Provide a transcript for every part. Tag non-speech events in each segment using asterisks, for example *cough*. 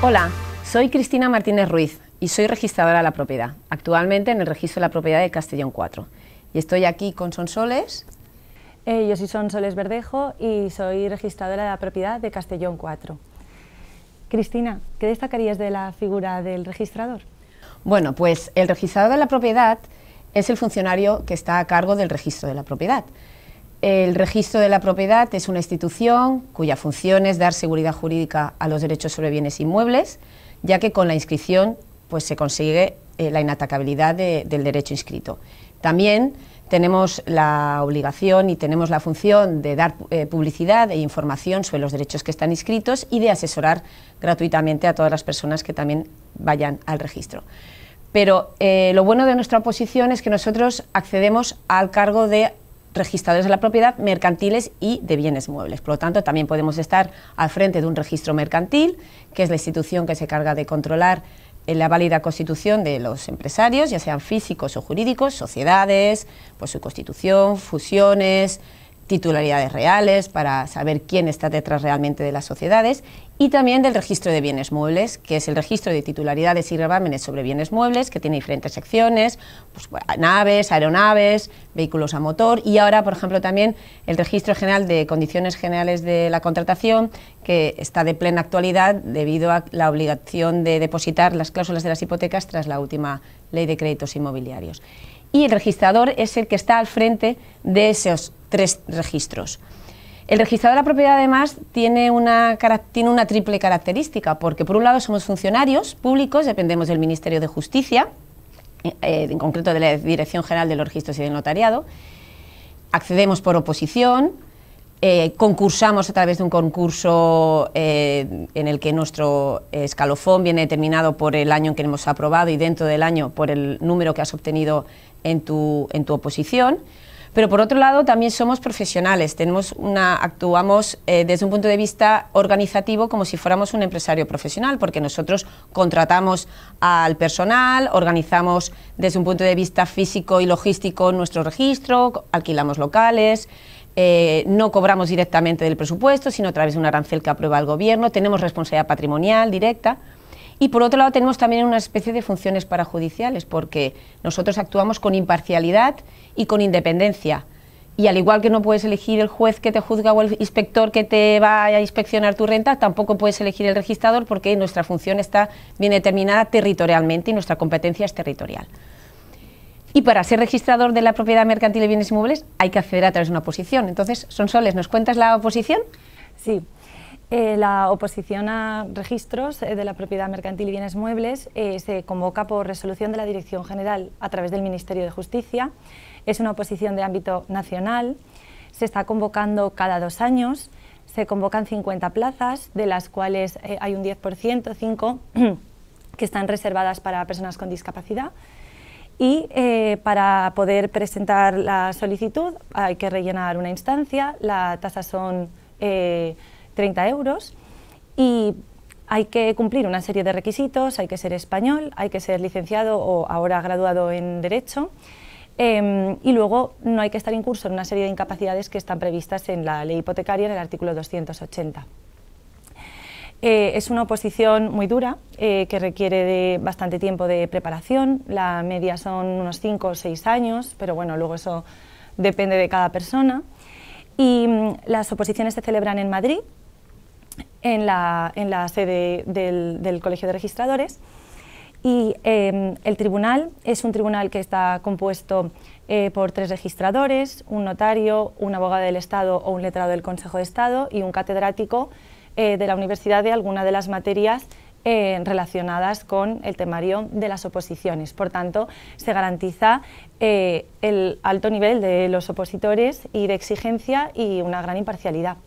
Hola, soy Cristina Martínez Ruiz y soy registradora de la propiedad, actualmente en el registro de la propiedad de Castellón 4. Y estoy aquí con Sonsoles. Eh, yo soy Sonsoles Verdejo y soy registradora de la propiedad de Castellón 4. Cristina, ¿qué destacarías de la figura del registrador? Bueno, pues el registrador de la propiedad es el funcionario que está a cargo del registro de la propiedad. El registro de la propiedad es una institución cuya función es dar seguridad jurídica a los derechos sobre bienes inmuebles, ya que con la inscripción pues, se consigue eh, la inatacabilidad del derecho inscrito. También tenemos la obligación y tenemos la función de dar eh, publicidad e información sobre los derechos que están inscritos y de asesorar gratuitamente a todas las personas que también vayan al registro. Pero eh, lo bueno de nuestra oposición es que nosotros accedemos al cargo de registradores de la propiedad mercantiles y de bienes muebles. Por lo tanto, también podemos estar al frente de un registro mercantil, que es la institución que se encarga de controlar eh, la válida constitución de los empresarios, ya sean físicos o jurídicos, sociedades, pues su constitución, fusiones, titularidades reales, para saber quién está detrás realmente de las sociedades y también del registro de bienes muebles, que es el registro de titularidades y gravámenes sobre bienes muebles, que tiene diferentes secciones, pues, naves, aeronaves, vehículos a motor y ahora, por ejemplo, también el registro general de condiciones generales de la contratación, que está de plena actualidad debido a la obligación de depositar las cláusulas de las hipotecas tras la última ley de créditos inmobiliarios y el registrador es el que está al frente de esos tres registros. El registrador de la propiedad además tiene una, tiene una triple característica, porque por un lado somos funcionarios públicos, dependemos del Ministerio de Justicia, eh, eh, en concreto de la Dirección General de los Registros y del Notariado, accedemos por oposición, eh, concursamos a través de un concurso eh, en el que nuestro escalofón viene determinado por el año en que hemos aprobado y dentro del año por el número que has obtenido en tu, oposición. Pero por otro lado también somos profesionales, tenemos una, actuamos eh, desde un punto de vista organizativo como si fuéramos un empresario profesional, porque nosotros contratamos al personal, organizamos desde un punto de vista físico y logístico nuestro registro, alquilamos locales, eh, no cobramos directamente del presupuesto, sino a través de un arancel que aprueba el gobierno, tenemos responsabilidad patrimonial directa. Y por otro lado tenemos también una especie de funciones parajudiciales, porque nosotros actuamos con imparcialidad y con independencia. Y al igual que no puedes elegir el juez que te juzga o el inspector que te va a inspeccionar tu renta, tampoco puedes elegir el registrador porque nuestra función está bien determinada territorialmente y nuestra competencia es territorial. Y para ser registrador de la propiedad mercantil y bienes inmuebles hay que acceder a través de una oposición. Entonces, Sonsoles, ¿nos cuentas la oposición? Sí. Eh, la oposición a registros eh, de la propiedad mercantil y bienes muebles eh, se convoca por resolución de la Dirección General a través del Ministerio de Justicia. Es una oposición de ámbito nacional. Se está convocando cada dos años. Se convocan 50 plazas, de las cuales hay un 10%, 5, *clears throat* que están reservadas para personas con discapacidad y eh, para poder presentar la solicitud hay que rellenar una instancia, la tasa son 30 eh, euros y hay que cumplir una serie de requisitos, hay que ser español, hay que ser licenciado o ahora graduado en Derecho em, y luego no hay que estar incurso en una serie de incapacidades que están previstas en la ley hipotecaria en el artículo 280. Eh, es una oposición muy dura eh, que requiere de bastante tiempo de preparación. La media son unos 5 o 6 años, pero bueno, luego eso depende de cada persona. Y mm, las oposiciones se celebran en Madrid, en la, sede del, Colegio de Registradores. Y em, el tribunal es un tribunal que está compuesto eh, por tres registradores, un notario, un abogado del Estado o un letrado del Consejo de Estado y un catedrático eh, de la universidad de alguna de las materias eh, relacionadas con el temario de las oposiciones. Por tanto, se garantiza eh, el alto nivel de los opositores y de exigencia y una gran imparcialidad.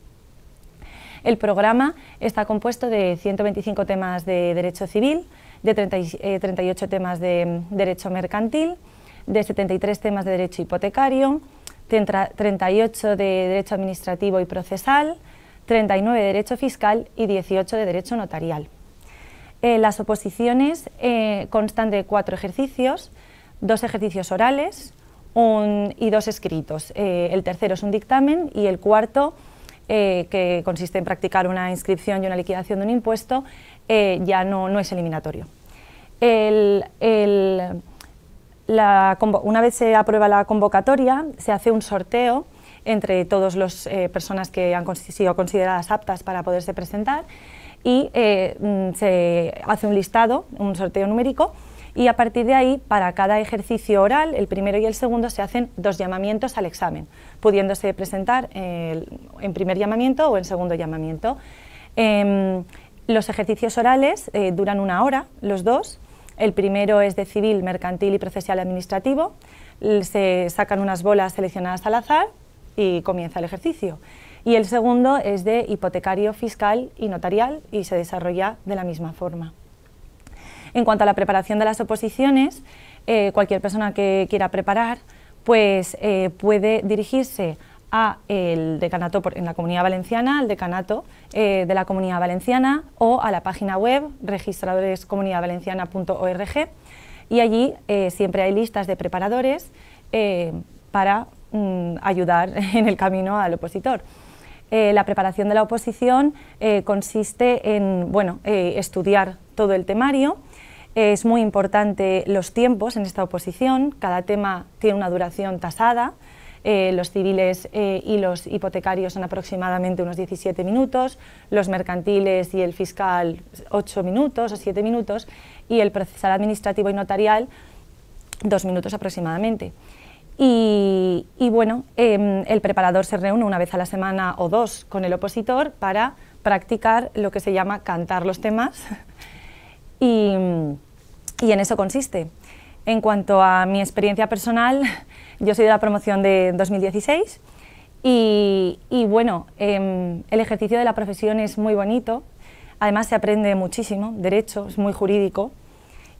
El programa está compuesto de 125 temas de derecho civil, de 38 temas de mm, derecho mercantil, de 73 temas de derecho hipotecario, 38 de derecho administrativo y procesal, 39 de Derecho Fiscal y 18 de Derecho Notarial. Eh, las oposiciones eh, constan de cuatro ejercicios, dos ejercicios orales y dos escritos. Eh, el tercero es un dictamen y el cuarto, que consiste en practicar una inscripción y una liquidación de un impuesto, ya no, es eliminatorio. una vez se aprueba la convocatoria, se hace un sorteo entre todas las eh, personas que han sido consideradas aptas para poderse presentar y eh, mm, se hace un listado, un sorteo numérico, y a partir de ahí, para cada ejercicio oral, el primero y el segundo, se hacen dos llamamientos al examen, pudiéndose presentar eh, en primer llamamiento o en segundo llamamiento. Em, los ejercicios orales duran una hora, los dos. El primero es de civil, mercantil y procesal administrativo. Se sacan unas bolas seleccionadas al azar y comienza el ejercicio. Y el segundo es de hipotecario fiscal y notarial y se desarrolla de la misma forma. En cuanto a la preparación de las oposiciones, eh, cualquier persona que quiera preparar pues, eh, puede dirigirse a el decanato en la Comunidad Valenciana, al decanato eh, de la Comunidad Valenciana o a la página web registradorescomunidadvalenciana.org y allí siempre hay listas de preparadores para Mm, ayudar *laughs* en el camino al opositor. Eh, la preparación de la oposición eh, consiste en eh, estudiar todo el temario. es muy importante los tiempos en esta oposición. Cada tema tiene una duración tasada. los civiles y los hipotecarios son aproximadamente unos 17 minutos, los mercantiles y el fiscal 8 minutos o 7 minutos y el procesal administrativo y notarial 2 minutos aproximadamente. Y, bueno, em, el preparador se reúne una vez a la semana o dos con el opositor para practicar lo que se llama cantar los temas *laughs* y, en eso consiste. En cuanto a mi experiencia personal, *laughs* yo soy de la promoción de 2016 y, bueno, em, el ejercicio de la profesión es muy bonito, además se aprende muchísimo, derecho, es muy jurídico,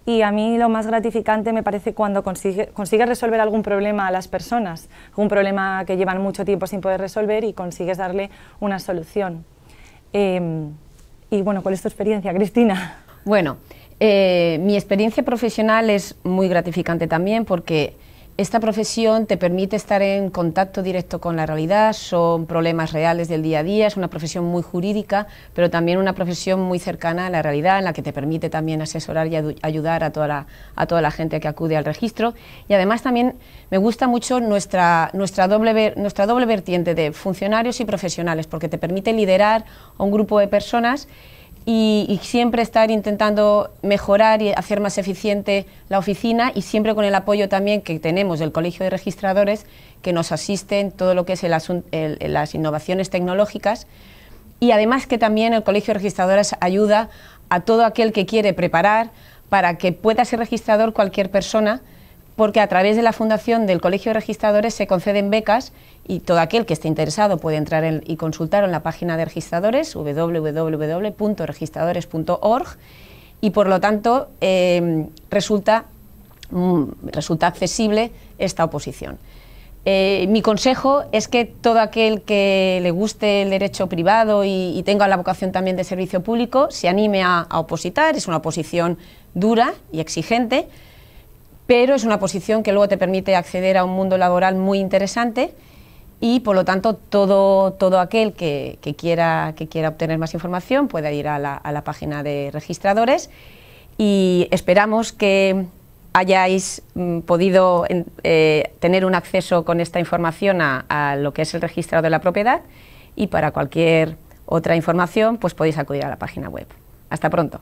y a mí lo más gratificante me parece cuando consigues resolver algún problema a las personas, un problema que llevan mucho tiempo sin poder resolver y consigues darle una solución. Em, y bueno, ¿cuál es tu experiencia, Cristina? Bueno, eh, mi experiencia profesional es muy gratificante también porque esta profesión te permite estar en contacto directo con la realidad, son problemas reales del día a día, es una profesión muy jurídica, pero también una profesión muy cercana a la realidad, en la que te permite también asesorar y ayudar a toda la, a toda la gente que acude al registro. Y además también me gusta mucho nuestra, nuestra, doble, nuestra doble vertiente de funcionarios y profesionales, porque te permite liderar a un grupo de personas y, siempre estar intentando mejorar y hacer más eficiente la oficina y siempre con el apoyo también que tenemos del Colegio de Registradores que nos asiste en todo lo que es las innovaciones tecnológicas y además que también el Colegio de Registradores ayuda a todo aquel que quiere preparar para que pueda ser registrador cualquier persona porque a través de la fundación del Colegio de Registradores se conceden becas y todo aquel que esté interesado puede entrar y consultar en la página de registradores www.registradores.org y por lo tanto em, mm, resulta, accesible esta oposición. Eh, mi consejo es que todo aquel que le guste el derecho privado y, tenga la vocación también de servicio público se anime a opositar, es una oposición dura y exigente, pero es una posición que luego te permite acceder a un mundo laboral muy interesante y por lo tanto todo, aquel que, quiera, que quiera obtener más información puede ir a la, página de registradores y esperamos que hayáis mm, podido eh, tener un acceso con esta información a, a, lo que es el registro de la propiedad y para cualquier otra información pues podéis acudir a la página web. Hasta pronto.